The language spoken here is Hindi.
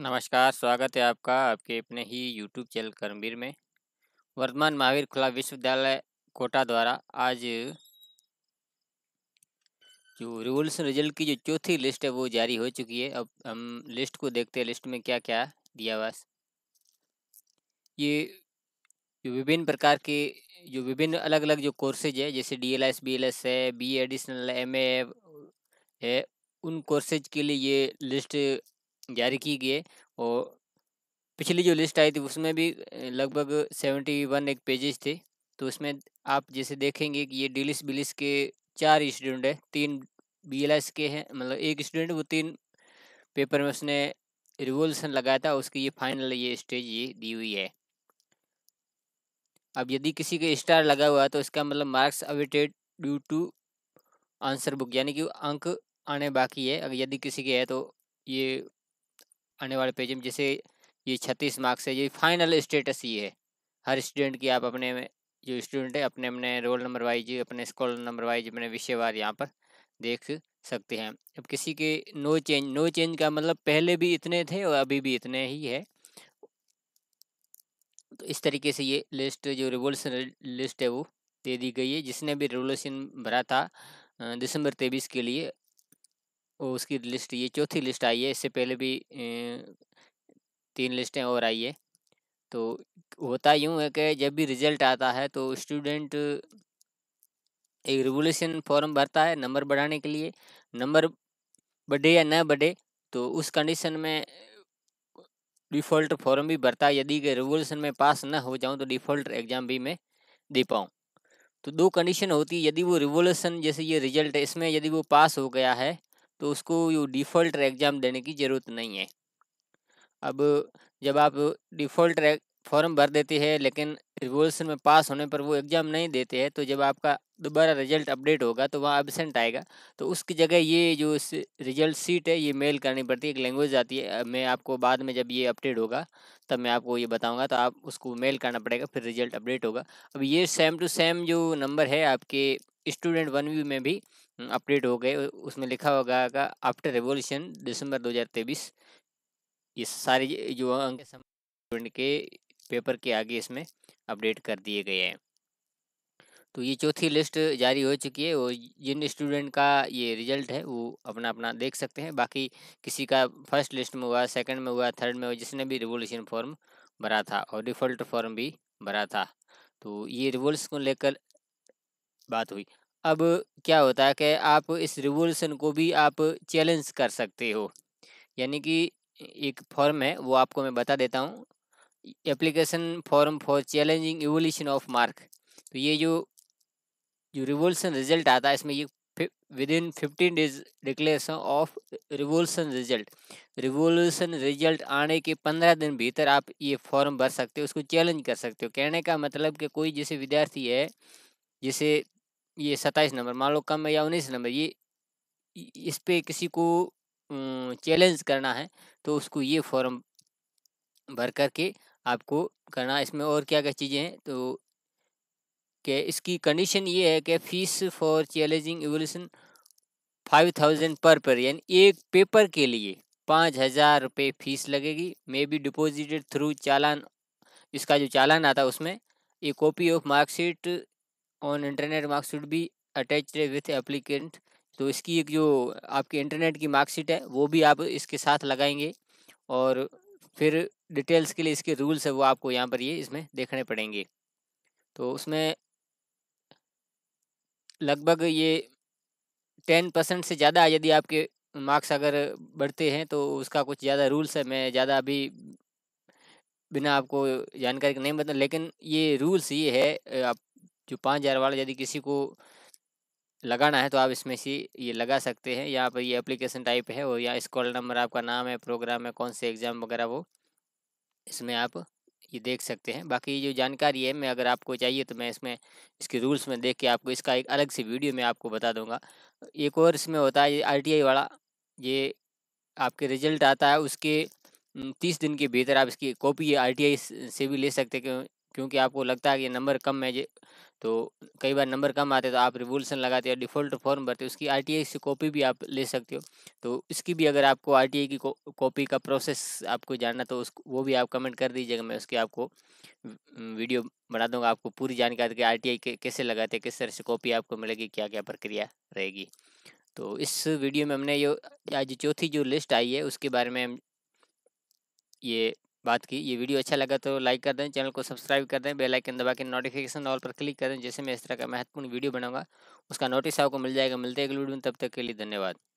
नमस्कार स्वागत है आपका आपके अपने ही यूट्यूब चैनल कर्मवीर में वर्धमान महावीर खुला विश्वविद्यालय कोटा द्वारा आज जो रिवोल्यूशन रिजल्ट की जो चौथी लिस्ट है वो जारी हो चुकी है अब हम लिस्ट को देखते हैं लिस्ट में क्या क्या दिया हुआ ये जो विभिन्न प्रकार के जो विभिन्न अलग अलग जो कोर्सेज है जैसे D L S B L S है बी एडिशनल एम ए है उन कोर्सेज के लिए ये लिस्ट जारी की गई है और पिछली जो लिस्ट आई थी उसमें भी लगभग सेवेंटी वन एक पेजेस थे तो उसमें आप जैसे देखेंगे कि ये डिलिस बिलिस के चार स्टूडेंट है तीन बी एल एस के हैं मतलब एक स्टूडेंट वो तीन पेपर में उसने रिवोल्यूशन लगाया था उसकी ये फाइनल ये स्टेज ये दी हुई है अब यदि किसी के स्टार लगा हुआ है तो इसका मतलब marks awaited due to answer book यानी कि अंक आने बाकी है अगर यदि किसी के है तो ये आने वाले पेज में जैसे ये छत्तीस मार्क्स है ये फाइनल स्टेटस ये है हर स्टूडेंट की आप अपने जो स्टूडेंट है अपने अपने रोल नंबर वाइज अपने स्कॉलर नंबर वाइज अपने विषयवार यहाँ पर देख सकते हैं अब किसी के नो चेंज नो चेंज का मतलब पहले भी इतने थे और अभी भी इतने ही है तो इस तरीके से ये लिस्ट जो रिवोल्यूशन लिस्ट है वो दे दी गई है जिसने भी रिवोल्यूशन भरा था दिसंबर तेईस के लिए और उसकी लिस्ट ये चौथी लिस्ट आई है इससे पहले भी तीन लिस्टें और आई है तो होता यूँ है कि जब भी रिज़ल्ट आता है तो स्टूडेंट एक रिवोल्यूशन फॉर्म भरता है नंबर बढ़ाने के लिए नंबर बढ़े या न बढ़े तो उस कंडीशन में डिफ़ॉल्ट फॉर्म भी भरता है यदि कि रिवोल्यूशन में पास न हो जाऊँ तो डिफ़ॉल्ट एग्ज़ाम भी मैं दे पाऊँ तो दो कंडीशन होती है यदि वो रिवोल्यूशन जैसे ये रिजल्ट है इसमें यदि वो पास हो गया है तो उसको यू डिफ़ॉल्ट एग्ज़ाम देने की ज़रूरत नहीं है अब जब आप डिफ़ॉल्ट फॉर्म भर देते हैं लेकिन रिवोल्यूशन में पास होने पर वो एग्ज़ाम नहीं देते हैं तो जब आपका दोबारा रिजल्ट अपडेट होगा तो वहाँ एबसेंट आएगा तो उसकी जगह ये जो रिजल्ट सीट है ये मेल करनी पड़ती है एक लैंग्वेज आती है मैं आपको बाद में जब ये अपडेट होगा तब मैं आपको ये बताऊँगा तो आप उसको मेल करना पड़ेगा फिर रिजल्ट अपडेट होगा अब ये सेम टू सेम जो नंबर है आपके स्टूडेंट वन व्यू में भी हम्म, अपडेट हो गए उसमें लिखा होगा का आफ्टर रेवोल्यूशन दिसंबर 2023 ये सारे जो अंक के पेपर के आगे इसमें अपडेट कर दिए गए हैं तो ये चौथी लिस्ट जारी हो चुकी है और जिन स्टूडेंट का ये रिजल्ट है वो अपना अपना देख सकते हैं बाकी किसी का फर्स्ट लिस्ट में हुआ सेकंड में हुआ थर्ड में हुआ जिसने भी रिवोल्यूशन फॉर्म भरा था और डिफ़ॉल्ट फॉर्म भी भरा था तो ये रिवोल्स को लेकर बात हुई अब क्या होता है कि आप इस रिवोल्यूशन को भी आप चैलेंज कर सकते हो यानी कि एक फॉर्म है वो आपको मैं बता देता हूँ application form for challenging evaluation of mark तो ये जो जो रिवोल्यूशन रिजल्ट आता है इसमें ये within fifteen days declaration of revaluation result revaluation result आने के पंद्रह दिन भीतर आप ये फॉर्म भर सकते हो उसको चैलेंज कर सकते हो कहने का मतलब कि कोई जैसे विद्यार्थी है जैसे ये सत्ताईस नंबर मान लो कम है या उन्नीस नंबर ये इस पर किसी को चैलेंज करना है तो उसको ये फॉर्म भर करके आपको करना इसमें और क्या क्या चीज़ें हैं तो के इसकी कंडीशन ये है कि fees for challenging evaluation five thousand पर पर यानी एक पेपर के लिए पाँच हज़ार रुपये फीस लगेगी मे बी डिपोजिटेड थ्रू चालान इसका जो चालान आता है उसमें a copy of marksheet on internet marksheet भी अटैच विथ एप्लीकेंट तो इसकी एक जो आपकी इंटरनेट की मार्कशीट है वो भी आप इसके साथ लगाएंगे और फिर डिटेल्स के लिए इसके रूल्स है वो आपको यहाँ पर ये इसमें देखने पड़ेंगे तो उसमें लगभग ये टेन परसेंट से ज़्यादा यदि आपके मार्क्स अगर बढ़ते हैं तो उसका कुछ ज़्यादा रूल्स है मैं ज़्यादा अभी बिना आपको जानकारी नहीं बता लेकिन ये रूल्स ये है आप जो पाँच हज़ार वाला यदि किसी को लगाना है तो आप इसमें से ये लगा सकते हैं यहाँ पर ये एप्लीकेशन टाइप है और यहाँ स्कॉल नंबर आपका नाम है प्रोग्राम है कौन से एग्ज़ाम वगैरह वो इसमें आप ये देख सकते हैं बाकी जो जानकारी है मैं अगर आपको चाहिए तो मैं इसमें इसके रूल्स में देख के आपको इसका एक अलग से वीडियो मैं आपको बता दूंगा एक और इसमें होता है ये आरटीआई वाला ये आपके रिजल्ट आता है उसके तीस दिन के भीतर आप इसकी कॉपी आर टी आई से भी ले सकते हैं क्योंकि आपको लगता है कि नंबर कम है तो कई बार नंबर कम आते तो आप रिवोल्यूशन लगाते हो डिफ़ॉल्ट फॉर्म भरते हो उसकी आरटीआई से कॉपी भी आप ले सकते हो तो इसकी भी अगर आपको आरटीआई की कॉपी का प्रोसेस आपको जानना तो उसको वो भी आप कमेंट कर दीजिएगा मैं उसकी आपको वीडियो बना दूंगा आपको पूरी जानकारी कि आर टी कैसे लगाते हैं किस तरह से कॉपी आपको मिलेगी क्या क्या प्रक्रिया रहेगी तो इस वीडियो में हमने ये आज चौथी जो लिस्ट आई है उसके बारे में ये बात की ये वीडियो अच्छा लगा तो लाइक कर दें चैनल को सब्सक्राइब कर दें बेल आइकन दबा के नोटिफिकेशन ऑल पर क्लिक कर दें जैसे मैं इस तरह का महत्वपूर्ण वीडियो बनाऊंगा उसका नोटिस आपको मिल जाएगा मिलते हैं अगले वीडियो में तब तक के लिए धन्यवाद